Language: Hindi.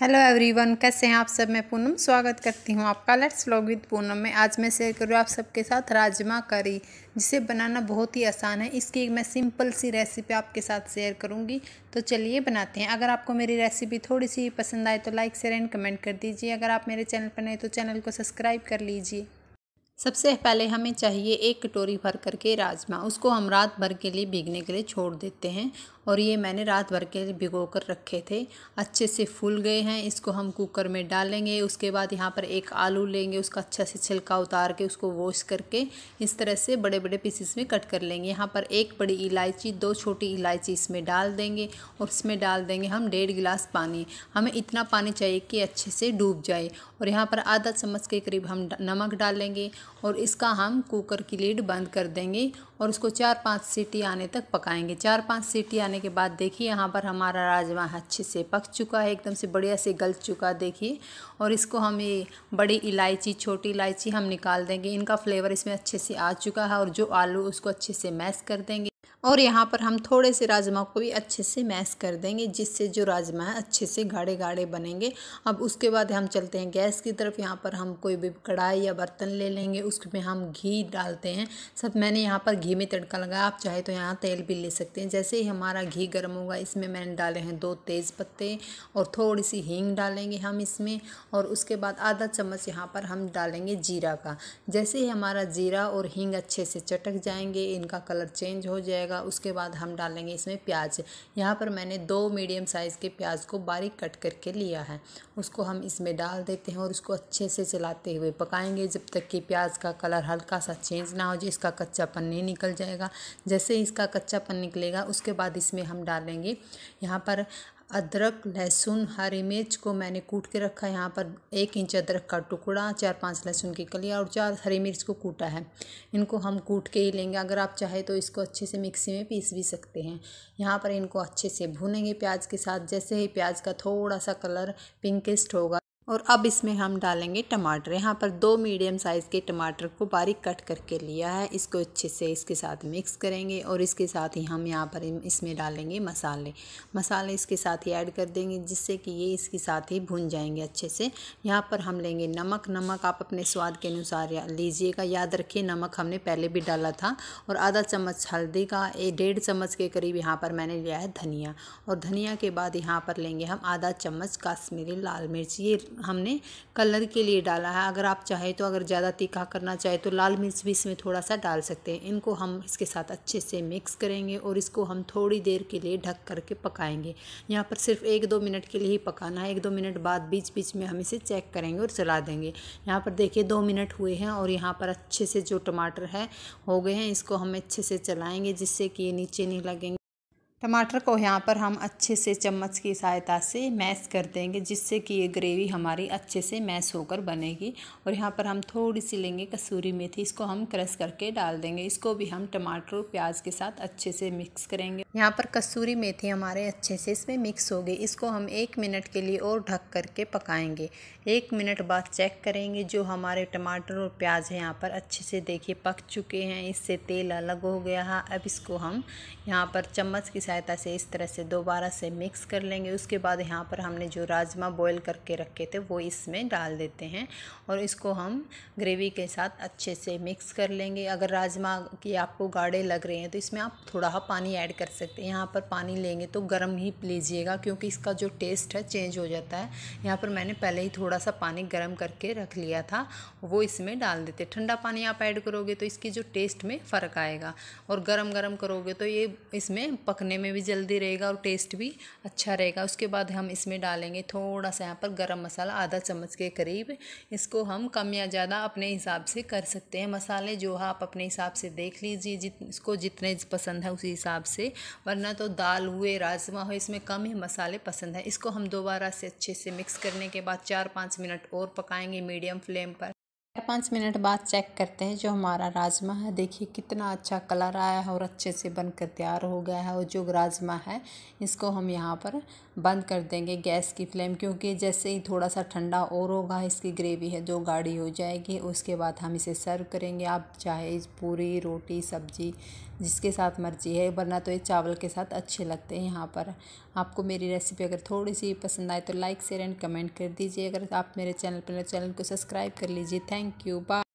हेलो एवरीवन कैसे हैं आप सब मैं पूनम स्वागत करती हूं आपका लेट्स व्लॉग विद पूनम में आज मैं शेयर करूँ आप सबके साथ राजमा करी जिसे बनाना बहुत ही आसान है इसकी मैं सिंपल सी रेसिपी आपके साथ शेयर करूंगी तो चलिए बनाते हैं अगर आपको मेरी रेसिपी थोड़ी सी पसंद आए तो लाइक शेयर एंड कमेंट कर दीजिए अगर आप मेरे चैनल पर नए तो चैनल को सब्सक्राइब कर लीजिए सबसे पहले हमें चाहिए एक कटोरी भर करके राजमा उसको हम रात भर के लिए भीगने के लिए छोड़ देते हैं और ये मैंने रात भर के भिगो कर रखे थे अच्छे से फूल गए हैं इसको हम कुकर में डालेंगे उसके बाद यहाँ पर एक आलू लेंगे उसका अच्छा से छिलका उतार के उसको वॉश करके इस तरह से बड़े बड़े पीसेस में कट कर लेंगे यहाँ पर एक बड़ी इलायची दो छोटी इलायची इसमें डाल देंगे और इसमें डाल देंगे हम डेढ़ गिलास पानी हमें इतना पानी चाहिए कि अच्छे से डूब जाए और यहाँ पर आधा चम्मच के करीब हम नमक डालेंगे और इसका हम कुकर की लीड बंद कर देंगे और उसको चार पाँच सीटी आने तक पकाएँगे चार पाँच सीटी आने आने के बाद देखिए यहाँ पर हमारा राजमा अच्छे से पक चुका है एकदम से बढ़िया से गल चुका देखिए और इसको हम ये बड़ी इलायची छोटी इलायची हम निकाल देंगे इनका फ्लेवर इसमें अच्छे से आ चुका है और जो आलू उसको अच्छे से मैश कर देंगे और यहाँ पर हम थोड़े से राजमा को भी अच्छे से मैश कर देंगे जिससे जो राजमा है अच्छे से गाढ़े गाढ़े बनेंगे अब उसके बाद हम चलते हैं गैस की तरफ यहाँ पर हम कोई भी कढ़ाई या बर्तन ले लेंगे उसमें हम घी डालते हैं सब मैंने यहाँ पर घी में तड़का लगाया आप चाहे तो यहाँ तेल भी ले सकते हैं जैसे ही हमारा घी गर्म होगा इसमें मैंने डाले हैं दो तेज़ पत्ते और थोड़ी सी हींग डालेंगे हम इसमें और उसके बाद आधा चम्मच यहाँ पर हम डालेंगे जीरा का जैसे ही हमारा जीरा और हींग अच्छे से चटक जाएंगे इनका कलर चेंज हो जाएगा जाएगा उसके बाद हम डालेंगे इसमें प्याज यहाँ पर मैंने दो मीडियम साइज़ के प्याज को बारीक कट करके लिया है उसको हम इसमें डाल देते हैं और उसको अच्छे से चलाते हुए पकाएंगे जब तक कि प्याज का कलर हल्का सा चेंज ना हो जाए इसका कच्चापन नहीं निकल जाएगा जैसे इसका कच्चापन निकलेगा उसके बाद इसमें हम डालेंगे यहाँ पर अदरक लहसुन हरी मिर्च को मैंने कूट के रखा है यहाँ पर एक इंच अदरक का टुकड़ा चार पांच लहसुन की कलियाँ और चार हरी मिर्च को कूटा है इनको हम कूट के ही लेंगे अगर आप चाहे तो इसको अच्छे से मिक्सी में पीस भी सकते हैं यहाँ पर इनको अच्छे से भूनेंगे प्याज के साथ जैसे ही प्याज का थोड़ा सा कलर पिंकिस्ट होगा और अब इसमें हम डालेंगे टमाटर यहाँ पर दो मीडियम साइज़ के टमाटर को बारीक कट करके लिया है इसको अच्छे से इसके साथ मिक्स करेंगे और इसके साथ ही हम यहाँ पर इसमें डालेंगे मसाले मसाले इसके साथ ही ऐड कर देंगे जिससे कि ये इसके साथ ही भून जाएंगे अच्छे से यहाँ पर हम लेंगे नमक नमक आप अपने स्वाद के अनुसार लीजिएगा याद रखिए नमक हमने पहले भी डाला था और आधा चम्मच हल्दी का डेढ़ चम्मच के करीब यहाँ पर मैंने लिया है धनिया और धनिया के बाद यहाँ पर लेंगे हम आधा चम्मच काश्मीरी लाल मिर्च ये हमने कलर के लिए डाला है अगर आप चाहे तो अगर ज़्यादा तीखा करना चाहे तो लाल मिर्च भी इसमें थोड़ा सा डाल सकते हैं इनको हम इसके साथ अच्छे से मिक्स करेंगे और इसको हम थोड़ी देर के लिए ढक करके पकाएंगे यहाँ पर सिर्फ एक दो मिनट के लिए ही पकाना है एक दो मिनट बाद बीच बीच में हम इसे चेक करेंगे और चला देंगे यहाँ पर देखिए दो मिनट हुए हैं और यहाँ पर अच्छे से जो टमाटर है हो गए हैं इसको हम अच्छे से चलाएँगे जिससे कि ये नीचे नहीं लगेंगे टमाटर को यहाँ पर हम अच्छे से चम्मच की सहायता से मैश कर देंगे जिससे कि ये ग्रेवी हमारी अच्छे से मैश होकर बनेगी और यहाँ पर हम थोड़ी सी लेंगे कसूरी मेथी इसको हम क्रश करके डाल देंगे इसको भी हम टमाटर और प्याज के साथ अच्छे से मिक्स करेंगे यहाँ पर कसूरी मेथी हमारे अच्छे से इसमें मिक्स हो गई इसको हम एक मिनट के लिए और ढक करके पकाएंगे एक मिनट बाद चेक करेंगे जो हमारे टमाटर और प्याज है यहाँ पर अच्छे से देखिए पक चुके हैं इससे तेल अलग हो गया है हाँ, अब इसको हम यहाँ पर चम्मच की सहायता से इस तरह से दोबारा से मिक्स कर लेंगे उसके बाद यहाँ पर हमने जो राजमा बॉईल करके रखे थे वो इसमें डाल देते हैं और इसको हम ग्रेवी के साथ अच्छे से मिक्स कर लेंगे अगर राजमा की आपको गाढ़े लग रहे हैं तो इसमें आप थोड़ा पानी ऐड कर सकते हैं यहाँ पर पानी लेंगे तो गर्म ही लीजिएगा क्योंकि इसका जो टेस्ट है चेंज हो जाता है यहाँ पर मैंने पहले ही थोड़ा सा पानी गर्म करके रख लिया था वो इसमें डाल देते ठंडा पानी आप ऐड करोगे तो इसकी जो टेस्ट में फ़र्क आएगा और गरम गरम करोगे तो ये इसमें पकने में भी जल्दी रहेगा और टेस्ट भी अच्छा रहेगा उसके बाद हम इसमें डालेंगे थोड़ा सा यहाँ पर गरम मसाला आधा चम्मच के करीब इसको हम कम या ज़्यादा अपने हिसाब से कर सकते हैं मसाले जो आप अपने हिसाब से देख लीजिए जित इसको जितने पसंद है उसी हिसाब से वरना तो दाल हुए राजमा हुए इसमें कम ही मसाले पसंद है इसको हम दोबारा से अच्छे से मिक्स करने के बाद चार पाँच मिनट और पकाएंगे मीडियम फ्लेम पर चार पाँच मिनट बाद चेक करते हैं जो हमारा राजमा है देखिए कितना अच्छा कलर आया है और अच्छे से बनकर तैयार हो गया है और जो राजमा है इसको हम यहाँ पर बंद कर देंगे गैस की फ्लेम क्योंकि जैसे ही थोड़ा सा ठंडा और होगा इसकी ग्रेवी है जो गाढ़ी हो जाएगी उसके बाद हम इसे सर्व करेंगे आप चाहे पूरी रोटी सब्जी जिसके साथ मर्जी है वरना तो ये चावल के साथ अच्छे लगते हैं यहाँ पर आपको मेरी रेसिपी अगर थोड़ी सी पसंद आए तो लाइक शेयर एंड कमेंट कर दीजिए अगर आप मेरे चैनल पर चैनल को सब्सक्राइब कर लीजिए थैंक यू बाय